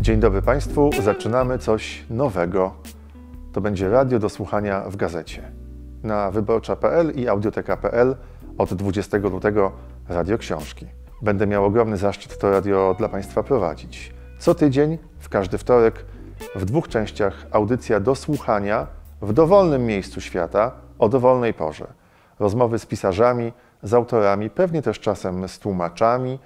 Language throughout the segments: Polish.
Dzień dobry Państwu, zaczynamy coś nowego. To będzie radio do słuchania w gazecie. Na wyborcza.pl i audioteka.pl od 20 lutego radio książki. Będę miał ogromny zaszczyt to radio dla Państwa prowadzić. Co tydzień, w każdy wtorek, w dwóch częściach audycja do słuchania w dowolnym miejscu świata o dowolnej porze rozmowy z pisarzami, z autorami, pewnie też czasem z tłumaczami.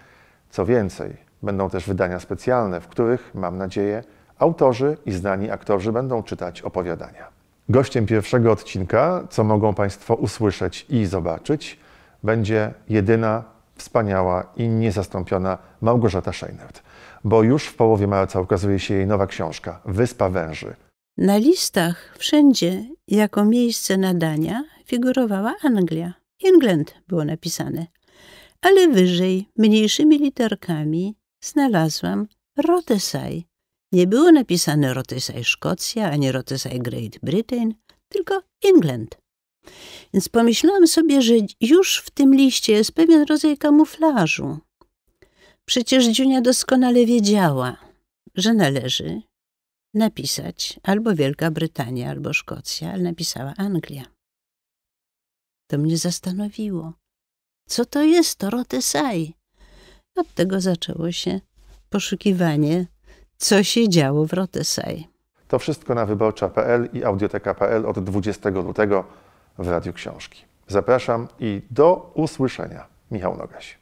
Co więcej, będą też wydania specjalne, w których, mam nadzieję, autorzy i znani aktorzy będą czytać opowiadania. Gościem pierwszego odcinka, co mogą Państwo usłyszeć i zobaczyć, będzie jedyna, wspaniała i niezastąpiona Małgorzata Szejnert, bo już w połowie marca ukazuje się jej nowa książka Wyspa Węży. Na listach wszędzie jako miejsce nadania figurowała Anglia. England było napisane. Ale wyżej, mniejszymi literkami, znalazłam Rotesay. Nie było napisane Rotesay Szkocja, ani Rotesay Great Britain, tylko England. Więc pomyślałam sobie, że już w tym liście jest pewien rodzaj kamuflażu. Przecież Dziunia doskonale wiedziała, że należy napisać albo Wielka Brytania, albo Szkocja, ale napisała Anglia. To mnie zastanowiło. Co to jest to Rotesay? Od tego zaczęło się poszukiwanie, co się działo w Rotesay. To wszystko na wyborcza.pl i audioteka.pl od 20 lutego w Radiu Książki. Zapraszam i do usłyszenia. Michał Nogaś.